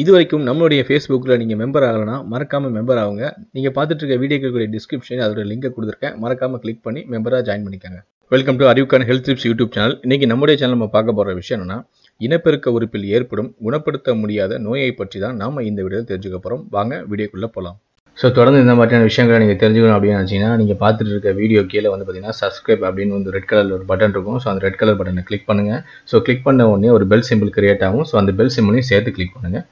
இது வரைக்கும் நம்மளுடைய ஃபேஸ்புக்கில் நீங்கள் மெம்பர் ஆகலைன்னா மறக்காமல் மெம்பர் ஆகுங்க நீங்கள் பார்த்துட்டு இருக்க டிஸ்கிரிப்ஷன் அதோட லிங்கை கொடுத்துருக்கேன் மறக்காமல் கிளிக் பண்ணி மெம்பராக ஜாயின் பண்ணிக்கோங்க வெல்கம் டு அறிவுக்கான ஹெல்த் டிப்ஸ் யூடியூப் சேனல் இன்றைக்கி நம்முடைய சேனல் நம்ம பார்க்க போகிற விஷயம் என்னன்னா இனப்பெருக்க உறுப்பில் ஏற்படும் குணப்படுத்த முடியாத நோயை பற்றி தான் நாம் இந்த வீடியோவில் தெரிஞ்சுக்க போகிறோம் வாங்க வீடியோக்குள்ளே போகலாம் ஸோ தொடர்ந்து இந்த மாதிரியான விஷயங்களை நீங்கள் தெரிஞ்சுக்கணும் அப்படின்னு நினச்சிங்கன்னா நீங்கள் பார்த்துட்டு இருக்க வீடியோ கீழே வந்து பார்த்தீங்கன்னா சப்ஸ்கிரைப் அப்படின்னு வந்து ரெட் கலர் ஒரு பட்டன் இருக்கும் ஸோ அந்த ரெட் கலர் பட்டனை கிளிக் பண்ணுங்கள் ஸோ கிளிக் பண்ண உடனே ஒரு பெல் சிம்பிள் கிரியேட் ஆகும் ஸோ அந்த பெல் சிம்பிளையும் சேர்த்து கிளிக் பண்ணுங்கள்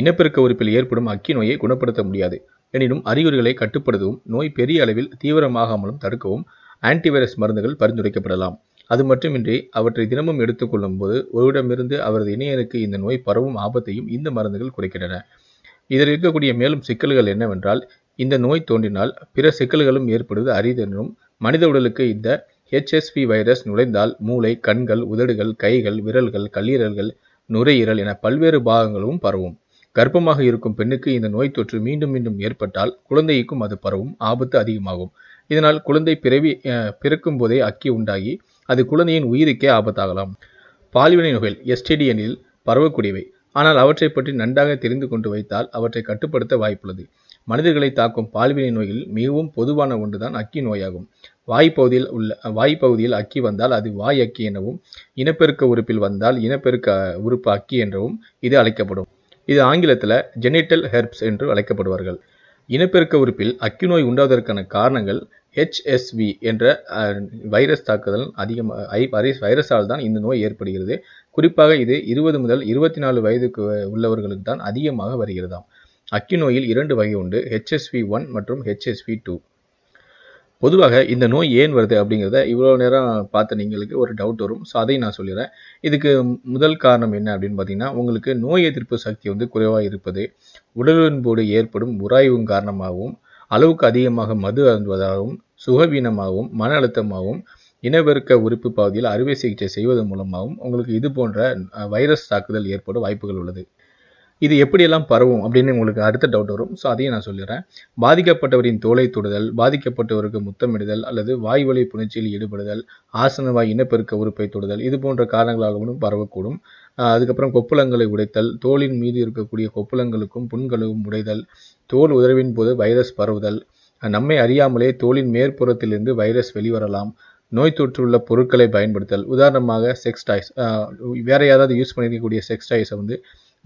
இனப்பெருக்க உறுப்பில் ஏற்படும் அக்கி நோயை குணப்படுத்த முடியாது எனினும் அறிகுறிகளை கட்டுப்படுத்தவும் நோய் பெரிய அளவில் தீவிரமாகாமலும் தடுக்கவும் ஆன்டிவைரஸ் மருந்துகள் பரிந்துரைக்கப்படலாம் அது மட்டுமின்றி அவற்றை தினமும் எடுத்துக்கொள்ளும் போது ஒருவிடமிருந்து அவரது இணையருக்கு இந்த நோய் பரவும் ஆபத்தையும் இந்த மருந்துகள் குறைக்கின்றன இதில் இருக்கக்கூடிய மேலும் சிக்கல்கள் என்னவென்றால் இந்த நோய் தோன்றினால் பிற சிக்கல்களும் ஏற்படுவது அரிதெனும் மனித உடலுக்கு இந்த ஹெச்எஸ்பி வைரஸ் நுழைந்தால் மூளை கண்கள் உதடுகள் கைகள் விரல்கள் கல்லீரல்கள் நுரையீரல் என பல்வேறு பாகங்களும் பரவும் கர்ப்பமாக இருக்கும் பெண்ணுக்கு இந்த நோய் தொற்று மீண்டும் மீண்டும் ஏற்பட்டால் குழந்தைக்கும் அது பரவும் ஆபத்து அதிகமாகும் இதனால் குழந்தை பிறவி பிறக்கும் போதே அக்கி உண்டாகி அது குழந்தையின் உயிருக்கே ஆபத்தாகலாம் பாலிவினை நோய்கள் எஸ்டிடிஎனில் பரவக்கூடியவை ஆனால் அவற்றை பற்றி நன்றாக தெரிந்து கொண்டு வைத்தால் அவற்றை கட்டுப்படுத்த வாய்ப்புள்ளது மனிதர்களை தாக்கும் பால்வினை நோயில் மிகவும் பொதுவான ஒன்றுதான் அக்கி நோயாகும் வாய்ப்பகுதியில் உள்ள வாய்ப்பகுதியில் அக்கி வந்தால் அது வாய் அக்கி எனவும் இனப்பெருக்க உறுப்பில் வந்தால் இனப்பெருக்க உறுப்பு அக்கி எனவும் இது அழைக்கப்படும் இது ஆங்கிலத்தில் ஜெனிட்டல் ஹெர்ப்ஸ் என்று அழைக்கப்படுவார்கள் இனப்பெருக்க உறுப்பில் அக்கி நோய் உண்டாவதற்கான காரணங்கள் ஹெச்எஸ்வி என்ற வைரஸ் தாக்குதல் அதிகமாக வைரஸால் தான் இந்த நோய் ஏற்படுகிறது குறிப்பாக இது இருபது முதல் இருபத்தி நாலு வயதுக்கு உள்ளவர்களுக்கு தான் அதிகமாக வருகிறதாம் அக்கி நோயில் இரண்டு வகை உண்டு ஹெச்எஸ்வி ஒன் மற்றும் ஹெச்எஸ்வி டூ பொதுவாக இந்த நோய் ஏன் வருது அப்படிங்கிறத இவ்வளோ நேரம் பார்த்த நீங்களுக்கு ஒரு டவுட் வரும் ஸோ அதையும் நான் சொல்லிடுறேன் இதுக்கு முதல் காரணம் என்ன அப்படின்னு பார்த்தீங்கன்னா உங்களுக்கு நோய் எதிர்ப்பு சக்தி வந்து குறைவாக இருப்பது உடலின்போடு ஏற்படும் உராய்வும் காரணமாகவும் அளவுக்கு அதிகமாக மது அருந்துவதாகவும் சுகவீனமாகவும் மன அழுத்தமாகவும் இனவெருக்க உறுப்பு பகுதியில் அறுவை சிகிச்சை செய்வதன் மூலமாகவும் உங்களுக்கு இது போன்ற வைரஸ் தாக்குதல் ஏற்படும் வாய்ப்புகள் உள்ளது இது எப்படியெல்லாம் பரவும் அப்படின்னு உங்களுக்கு அடுத்த டவுட் வரும் ஸோ அதையும் நான் சொல்லிடுறேன் பாதிக்கப்பட்டவரின் தோலை தொடுதல் பாதிக்கப்பட்டவருக்கு முத்தமிடுதல் அல்லது வாய்வழி புணர்ச்சியில் ஈடுபடுதல் ஆசனவாய் இனப்பெருக்க உறுப்பை தொடுதல் இது போன்ற காரணங்களாகவும் பரவக்கூடும் அதுக்கப்புறம் கொப்புளங்களை உடைத்தல் தோலின் மீது இருக்கக்கூடிய கொப்புளங்களுக்கும் புண்களுக்கும் உடைதல் தோல் உதவின் போது வைரஸ் பரவுதல் நம்மை அறியாமலே தோலின் மேற்புறத்திலிருந்து வைரஸ் வெளிவரலாம் நோய் தொற்றுள்ள பொருட்களை பயன்படுத்தல் உதாரணமாக செக்ஸ் டாய்ஸ் வேற யாராவது யூஸ் பண்ணியிருக்கக்கூடிய செக்ஸ் டாய்ஸை வந்து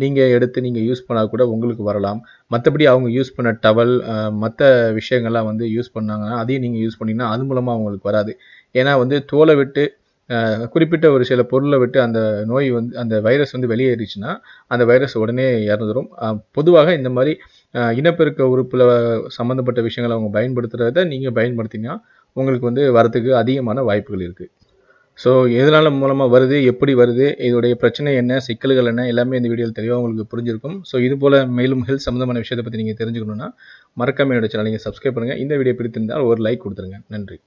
நீங்கள் எடுத்து நீங்கள் யூஸ் பண்ணால் கூட உங்களுக்கு வரலாம் மற்றபடி அவங்க யூஸ் பண்ண டவல் மற்ற விஷயங்கள்லாம் வந்து யூஸ் பண்ணாங்கன்னா அதையும் நீங்கள் யூஸ் பண்ணிங்கன்னா அது மூலமாக அவங்களுக்கு வராது ஏன்னா வந்து தோலை விட்டு குறிப்பிட்ட ஒரு சில பொருளை விட்டு அந்த நோய் வந்து அந்த வைரஸ் வந்து வெளியேறிச்சுன்னா அந்த வைரஸ் உடனே இறந்துடும் பொதுவாக இந்த மாதிரி இனப்பெருக்க உறுப்பில் சம்மந்தப்பட்ட விஷயங்களை அவங்க பயன்படுத்துகிறத நீங்கள் பயன்படுத்தினா உங்களுக்கு வந்து வரத்துக்கு அதிகமான வாய்ப்புகள் இருக்குது ஸோ எதனால் மூலமாக வருது எப்படி வருது இதோடைய பிரச்சனை என்ன சிக்கல்கள் என்ன எல்லாமே இந்த வீடியோவில் தெளிவாக உங்களுக்கு புரிஞ்சிருக்கும் ஸோ இது போல் மேலும் ஹெல்த் சம்மந்தமான விஷயத்தை பற்றி நீங்கள் தெரிஞ்சுக்கணுன்னா மறக்காம என்னோட சேனலை நீங்கள் சப்ஸ்கிரைப் பண்ணுங்கள் இந்த வீடியோ பிடித்திருந்தால் ஒரு லைக் கொடுத்துருங்க நன்றி